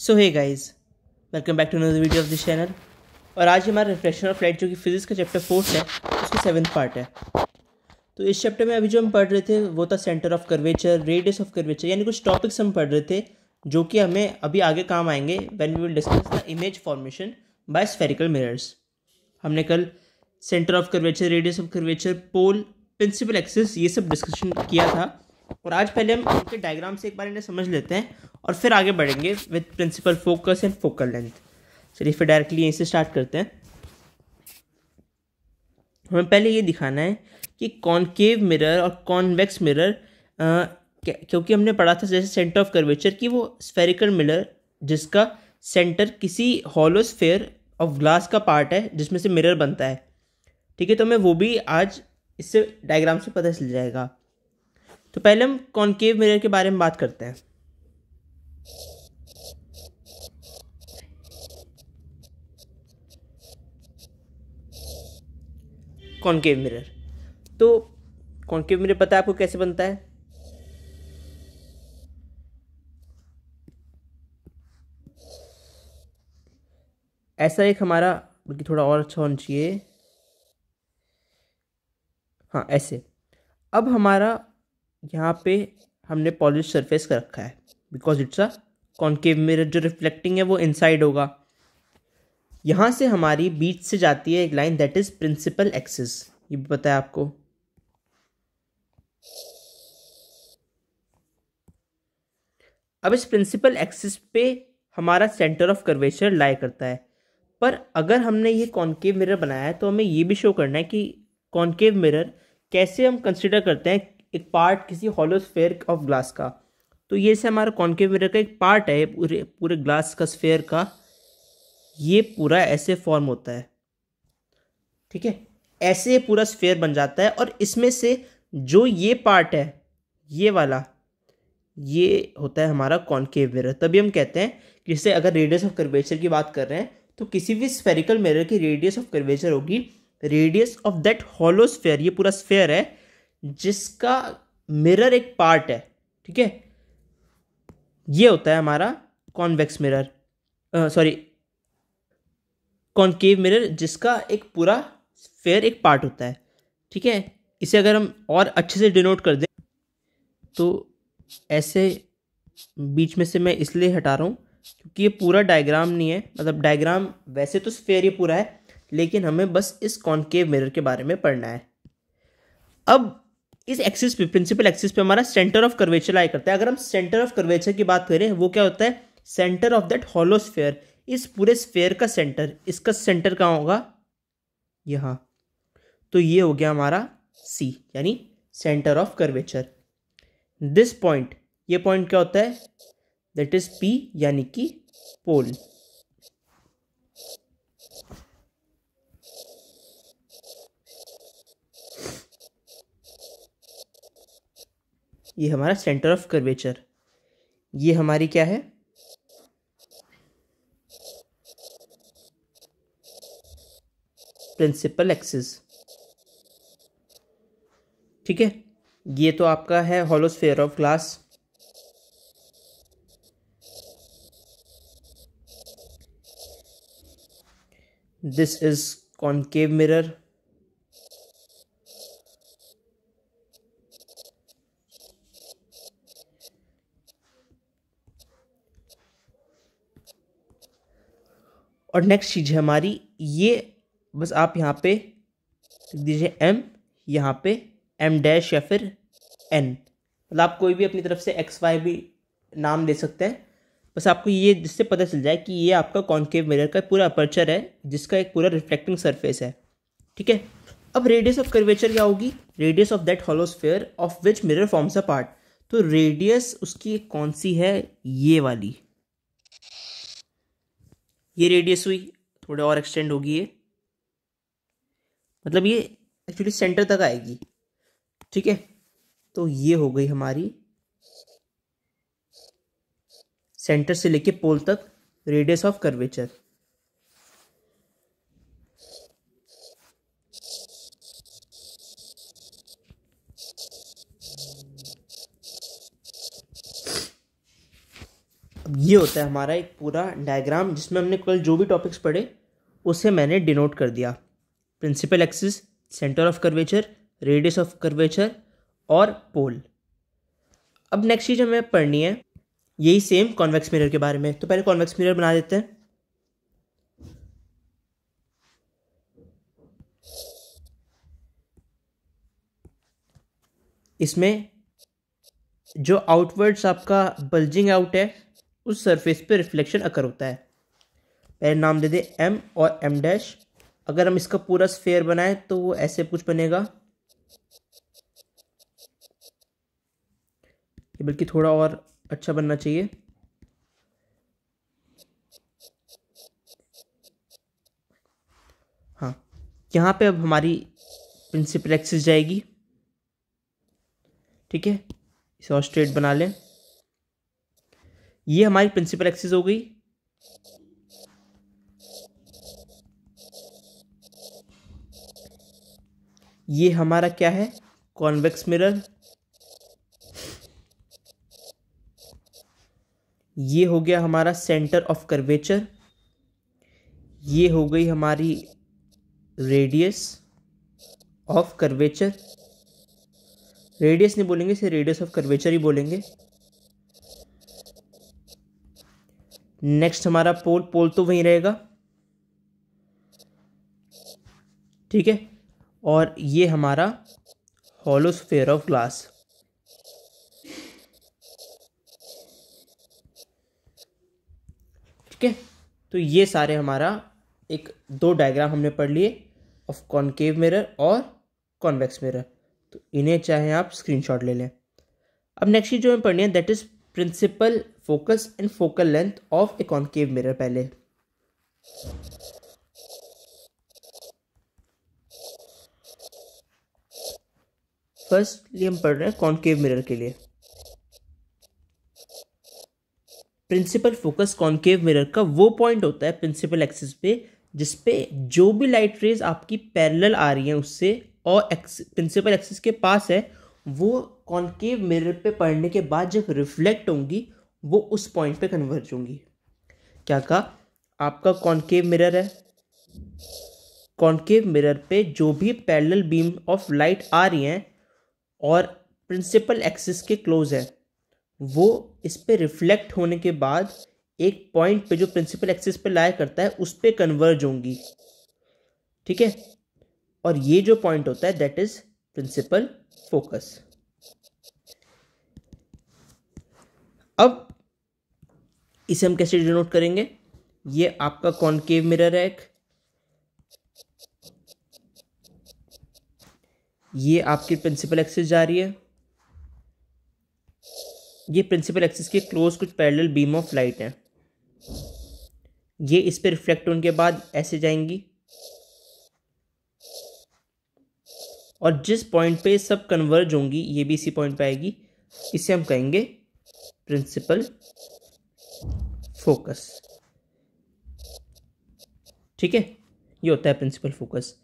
so hi guys welcome back to another video of this channel और आज हमारा reflection of light जो कि फिजिक्स का चैप्टर फोर्थ है उसका सेवन्थ पार्ट है तो इस चैप्टर में अभी जो हम पढ़ रहे थे वो था centre of curvature radius of curvature यानी कुछ टॉपिक्स हम पढ़ रहे थे जो कि हमें अभी आगे काम आएंगे then we will discuss the image formation by spherical mirrors हमने कल centre of curvature radius of curvature pole principal axis ये सब डिस्कशन किया था और आज पहले हम उनके डायग्राम से एक बार इन्हें समझ लेते हैं और फिर आगे बढ़ेंगे with principal focus and focal length चलिए फिर डायरेक्टली यहीं से स्टार्ट करते हैं हमें पहले ये दिखाना है कि कॉन्केव मिरर और कॉन्वेक्स मिरर क्योंकि हमने पढ़ा था जैसे सेंटर ऑफ कर्वेचर कि वो स्फेरिकल मिरर जिसका सेंटर किसी हॉलोस्फेयर ऑफ ग्लास का पार्ट है जिसमें से मिरर बनता है ठीक है तो हमें वो भी आज इससे डायग्राम से पता चल जाएगा तो पहले हम कॉन्केव मिरर के बारे में बात करते हैं कॉन्केव मिरर तो कॉन्केव मिरर पता है आपको कैसे बनता है ऐसा एक हमारा बल्कि थोड़ा और अच्छा होना चाहिए हाँ ऐसे अब हमारा यहाँ पे हमने पॉलिश सरफेस कर रखा है because it's a concave mirror जो रिफ्लेक्टिंग है वो इनसाइड होगा यहाँ से हमारी बीच से जाती है एक line that is principal axis ये भी पता है आपको अब इस प्रिंसिपल एक्सिस पे हमारा सेंटर ऑफ कर्वेचर लाई करता है पर अगर हमने ये कॉन्केव मिरर बनाया है तो हमें ये भी शो करना है कि कॉन्केव मिरर कैसे हम कंसिडर करते हैं एक पार्ट किसी हॉलोस्फेयर ऑफ ग्लास का तो ये से हमारा कॉन्केव मिरर का एक पार्ट है पूरे पूरे ग्लास का स्फेयर का ये पूरा ऐसे फॉर्म होता है ठीक है ऐसे पूरा स्फेयर बन जाता है और इसमें से जो ये पार्ट है ये वाला ये होता है हमारा कॉन्केव मिरर तभी हम कहते हैं कि जैसे अगर रेडियस ऑफ कर्वेचर की बात कर रहे हैं तो किसी भी स्फेरिकल मिरर की रेडियस ऑफ कर्वेचर होगी radius of that hollow sphere ये पूरा स्फेयर है जिसका मिरर एक पार्ट है ठीक है ये होता है हमारा convex mirror sorry concave mirror जिसका एक पूरा फेयर एक पार्ट होता है ठीक है इसे अगर हम और अच्छे से डिनोट कर दें तो ऐसे बीच में से मैं इसलिए हटा रहा हूँ क्योंकि ये पूरा डायग्राम नहीं है मतलब डायग्राम वैसे तो फेयर ही पूरा है लेकिन हमें बस इस कॉन्केव मिरर के बारे में पढ़ना है अब इस एक्सिस पे प्रिंसिपल एक्सिस पे हमारा सेंटर ऑफ कर्वेचर लाया करता है अगर हम सेंटर ऑफ कर्वेचर की बात करें वो क्या होता है सेंटर ऑफ दैट हॉलोस्फेयर इस पूरे स्फेयर का सेंटर इसका सेंटर कहाँ होगा यहाँ तो ये हो गया हमारा सी यानी centre of curvature this point ये पॉइंट क्या होता है दैट इज पी यानी कि पोल ये हमारा सेंटर ऑफ कर्वेचर ये हमारी क्या है प्रिंसिपल एक्सिस ठीक है ये तो आपका है hollow sphere of glass this is concave mirror और नेक्स्ट चीज़ है हमारी ये बस आप यहाँ पे दीजिए एम यहाँ पे एम डैश या फिर एन मतलब आप कोई भी अपनी तरफ से एक्स वाई भी नाम दे सकते हैं बस आपको ये जिससे पता चल जाए कि ये आपका कॉन्केव मिरर का पूरा अपर्चर है जिसका एक पूरा रिफ्लेक्टिंग सरफेस है ठीक है अब रेडियस ऑफ कर्वेचर क्या होगी radius of that hollow of which mirror forms a part तो रेडियस उसकी कौन सी है ये वाली ये रेडियस हुई थोड़े और एक्सटेंड होगी ये मतलब ये एक्चुअली सेंटर तक आएगी ठीक है तो ये हो गई हमारी सेंटर से लेके पोल तक रेडियस ऑफ कर्वेचर अब ये होता है हमारा एक पूरा डायग्राम जिसमें हमने कल जो भी टॉपिक्स पढ़े उसे मैंने डिनोट कर दिया principal axis centre of curvature radius of curvature और पोल अब नेक्स्ट चीज़ हमें पढ़नी है यही सेम कॉन्वेक्स मिरर के बारे में तो पहले कॉन्वेक्स मिरर बना देते हैं इसमें जो आउटवर्ड्स आपका बल्जिंग आउट है उस सरफेस पे रिफ्लेक्शन अकर होता है पहले नाम दे दे एम और एम डैश अगर हम इसका पूरा स्फेयर बनाएं तो वो ऐसे कुछ बनेगा बल्कि थोड़ा और अच्छा बनना चाहिए हाँ यहाँ पे अब हमारी प्रिंसिपल एक्सिस जाएगी ठीक है इसे और स्ट्रेट बना लें ये हमारी प्रिंसिपल एक्सिस हो गई ये हमारा क्या है कॉन्वेक्स मिरर ये हो गया हमारा सेंटर ऑफ कर्वेचर ये हो गई हमारी रेडियस ऑफ कर्वेचर रेडियस नहीं बोलेंगे इसे रेडियस ऑफ कर्वेचर ही बोलेंगे नेक्स्ट हमारा पोल पोल तो वहीं रहेगा ठीक है और ये हमारा होलोस्फेयर ऑफ ग्लास ठीक है तो ये सारे हमारा एक दो डायग्राम हमने पढ़ लिए ऑफ कॉन्केव मिरर और कॉन्वेक्स मिरर तो इन्हें चाहे आप स्क्रीनशॉट ले लें अब नेक्स्ट चीज़ जो हमें पढ़नी है that is principal focus and focal length of a concave mirror पहले फर्स्ट हम पढ़ रहे हैं कॉन्केव मिरर के लिए प्रिंसिपल फोकस कॉन्केव मिरर का वो पॉइंट होता है प्रिंसिपल एक्सिस पे जिस पे जो भी लाइट रेज आपकी पैरेलल आ रही है उससे और एक्स प्रिंसिपल एक्सिस के पास है वो कॉन्केव मिरर पे पढ़ने के बाद जब रिफ्लेक्ट होंगी वो उस पॉइंट पे कन्वर्ज होंगी क्या कहा आपका कॉन्केव मिरर है कॉन्केव मिरर पे जो भी पैरेलल बीम ऑफ लाइट आ रही हैं और प्रिंसिपल एक्सिस के क्लोज है वो इस पर रिफ्लेक्ट होने के बाद एक पॉइंट पे जो प्रिंसिपल एक्सिस पे लाया करता है उस पर कन्वर्ज होंगी ठीक है और ये जो पॉइंट होता है दैट इज प्रिंसिपल फोकस अब इसे हम कैसे डिनोट करेंगे ये आपका कॉन्केव मिरर है एक ये आपकी प्रिंसिपल एक्सिस जा रही है ये प्रिंसिपल एक्सिस के क्लोज कुछ पैरेलल बीम ऑफ लाइट हैं ये इस पर रिफ्लेक्ट होने के बाद ऐसे जाएंगी और जिस पॉइंट पे सब कन्वर्ज होंगी ये भी इसी पॉइंट पे आएगी इसे हम कहेंगे प्रिंसिपल फोकस ठीक है ये होता है प्रिंसिपल फोकस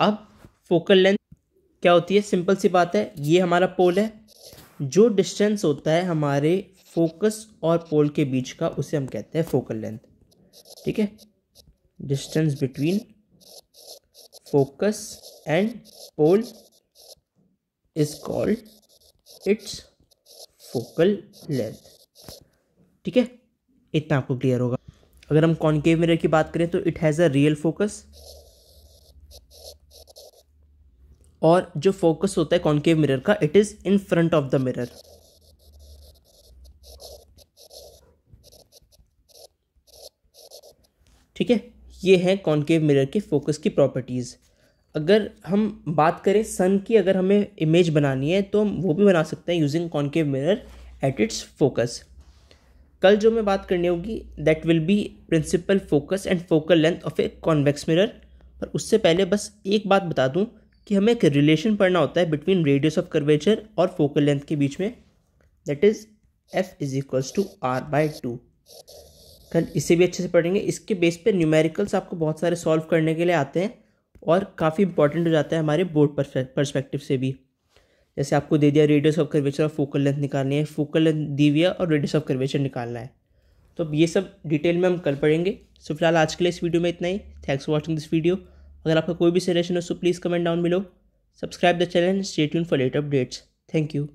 अब फोकल लेंथ क्या होती है सिंपल सी बात है ये हमारा पोल है जो डिस्टेंस होता है हमारे फोकस और पोल के बीच का उसे हम कहते हैं फोकल लेंथ ठीक है distance between focus and pole is called it's focal length ठीक है इतना आपको क्लियर होगा अगर हम कॉन्केव मिरर की बात करें तो it has a real focus और जो फोकस होता है कॉन्केव मिरर का it is in front of the mirror ठीक है ये है कॉन्केव मिरर के फोकस की प्रॉपर्टीज़ अगर हम बात करें सन की अगर हमें इमेज बनानी है तो हम वो भी बना सकते हैं using concave mirror at its focus कल जो मैं बात करनी होगी that will be principal focus and focal length of a convex mirror पर उससे पहले बस एक बात बता दूं कि हमें एक रिलेशन पढ़ना होता है बिटवीन रेडियस ऑफ कर्वेचर और फोकल लेंथ के बीच में that is F is equals to R by two कल इसे भी अच्छे से पढ़ेंगे इसके बेस पे न्यूमेरिकल्स आपको बहुत सारे सॉल्व करने के लिए आते हैं और काफ़ी इंपॉर्टेंट हो जाता है हमारे बोर्ड परस्पेक्टिव से भी जैसे आपको दे दिया रेडियस ऑफ कर्वेचर और फोकल लेंथ निकालनी है फोकल लेंथ दी हुई और रेडियस ऑफ कर्वेचर निकालना है तो अब ये सब डिटेल में हम कल पढ़ेंगे सो तो फिलहाल आज के लिए इस वीडियो में इतना ही thanks for watching this video अगर आपका कोई भी सजेशन हो तो please comment down below subscribe the channel state for late updates thank you